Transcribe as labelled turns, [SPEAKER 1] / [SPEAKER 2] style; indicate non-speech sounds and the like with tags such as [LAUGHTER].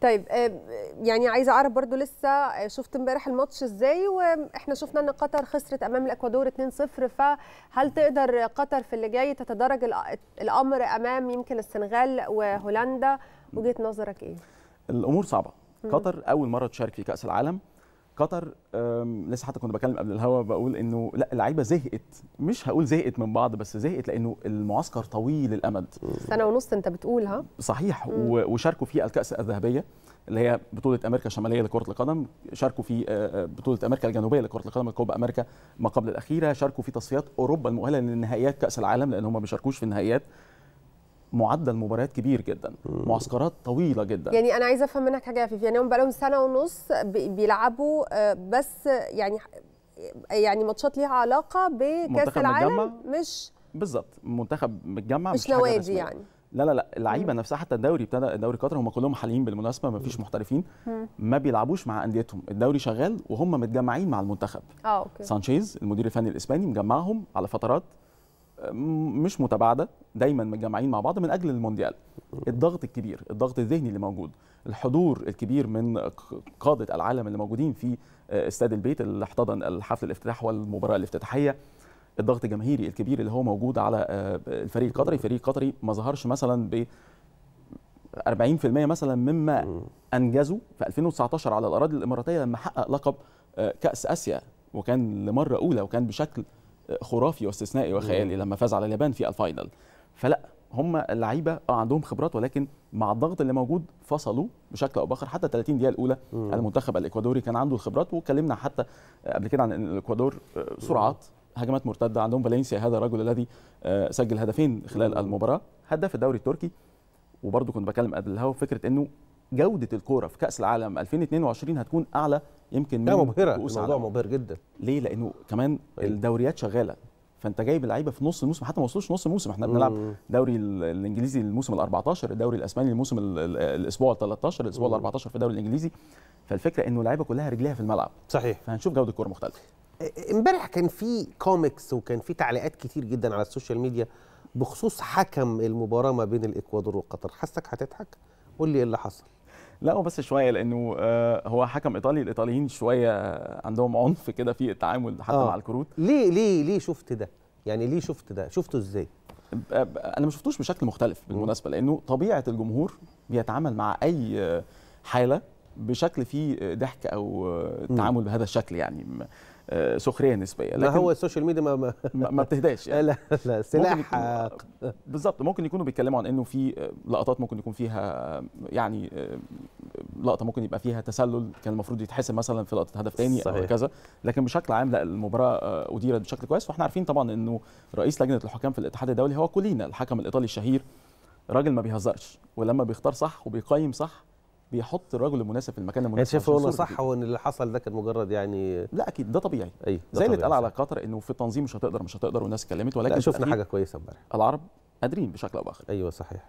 [SPEAKER 1] طيب آه، يعني عايزه اعرف برضو لسه آه، شفت امبارح الماتش ازاي واحنا شفنا ان قطر خسرت امام الاكوادور 2-0 فهل تقدر قطر في اللي جاي تتدرج الامر امام يمكن السنغال وهولندا وجهه نظرك ايه
[SPEAKER 2] الامور صعبه قطر اول مره تشارك في كاس العالم قطر لسه حتى كنت بكلم قبل الهوا بقول انه لا اللعيبه زهقت مش هقول زهقت من بعض بس زهقت لانه المعسكر طويل الامد سنه
[SPEAKER 1] ونص انت بتقول ها
[SPEAKER 2] صحيح وشاركوا في الكاس الذهبيه اللي هي بطوله امريكا الشماليه لكره القدم شاركوا في آه، آه، بطوله امريكا الجنوبيه لكره القدم كوبا امريكا ما قبل الاخيره شاركوا في تصفيات اوروبا المؤهله لنهائيات كاس العالم لان هم ما بيشاركوش في النهائيات معدل مباريات كبير جدا معسكرات طويله جدا يعني انا
[SPEAKER 1] عايزه افهم منك حاجه يا فيفي يعني هم بقالهم سنه ونص بيلعبوا آه، بس يعني يعني ماتشات ليها علاقه بكاس العالم مش
[SPEAKER 2] بالظبط منتخب متجمع مش, مش نوادي يعني لا لا لا اللعيبه نفسها حتى الدوري ابتدى الدوري قطر هم كلهم حاليين بالمناسبه ما فيش محترفين ما بيلعبوش مع انديتهم الدوري شغال وهم متجمعين مع المنتخب اه اوكي سانشيز المدير الفني الاسباني مجمعهم على فترات مش متباعده دايما متجمعين مع بعض من اجل المونديال الضغط الكبير الضغط الذهني اللي موجود الحضور الكبير من قاده العالم اللي موجودين في آه، استاد البيت اللي احتضن الحفل الافتتاح والمباراه الافتتاحيه الضغط الجماهيري الكبير اللي هو موجود على آه، الفريق القطري الفريق القطري ما ظهرش مثلا ب 40% مثلا مما انجزوا في 2019 على الاراضي الاماراتيه لما حقق لقب آه، كاس اسيا وكان لمره اولى وكان بشكل خرافي واستثنائي وخيالي لما فاز على اليابان في الفاينل فلا هم اللعيبه اه عندهم خبرات ولكن مع الضغط اللي موجود فصلوا بشكل او باخر حتى 30 دقيقه الاولى مم. المنتخب الاكوادوري كان عنده الخبرات واتكلمنا حتى قبل كده عن الاكوادور آه، سرعات هجمات مرتده عندهم فالنسيا هذا الرجل الذي آه، سجل هدفين خلال المباراه هداف الدوري التركي وبرضه كنت بكلم قبل الهوا فكره انه جوده الكوره في كاس العالم 2022 هتكون اعلى يمكن من مبهره الموضوع مبهر جدا ليه لانه كمان طيب. الدوريات شغاله فانت جايب اللعيبه في نص الموسم حتى ما وصلوش نص الموسم احنا بنلعب دوري الانجليزي الموسم ال 14 الدوري الاسباني الموسم الاسبوع ال 13 الاسبوع ال
[SPEAKER 1] 14 في الدوري الانجليزي فالفكره انه اللعيبه كلها رجليها في الملعب صحيح فهنشوف جوده الكوره مختلفه امبارح كان في كوميكس وكان في تعليقات كتير جدا على السوشيال ميديا بخصوص حكم المباراه ما بين الاكوادور وقطر حاسك هتضحك قول لي ايه اللي حصل
[SPEAKER 2] لا هو بس شويه لانه آه، هو حكم ايطالي الايطاليين شويه آه، عندهم عنف كده في التعامل حتى آه. مع الكروت ليه ليه ليه شفت ده يعني ليه شفت ده شفته ازاي انا ما شفتوش بشكل مختلف بالمناسبه لانه طبيعه الجمهور بيتعامل مع اي آه، حاله بشكل فيه ضحك او التعامل بهذا الشكل يعني آه،
[SPEAKER 1] سخريه نسبيه لكن ما هو السوشيال ميديا ما ما, ما بتهداش يعني. [LAUGHS] لا لا سلاح
[SPEAKER 2] بالظبط ممكن يكونوا بيتكلموا عن انه في لقطات ممكن يكون فيها يعني آه، لقطه ممكن يبقى فيها تسلل كان المفروض يتحسب مثلا في لقطه هدف ثاني صحيح. او كذا لكن بشكل عام لا المباراه آه، اديرت بشكل كويس واحنا عارفين طبعا انه رئيس لجنه الحكام في الاتحاد الدولي هو كولينا الحكم الايطالي الشهير راجل ما بيهزرش ولما بيختار صح وبيقيم صح بيحط الرجل المناسب في المكان يعني المناسب شايف والله صح
[SPEAKER 1] هو ان اللي حصل ده كان مجرد يعني لا اكيد ده طبيعي أي ده زي اللي اتقال على
[SPEAKER 2] قطر انه في التنظيم مش هتقدر مش هتقدر والناس اتكلمت ولكن شفنا حاجه كويسه امبارح العرب قادرين بشكل او باخر ايوه صحيح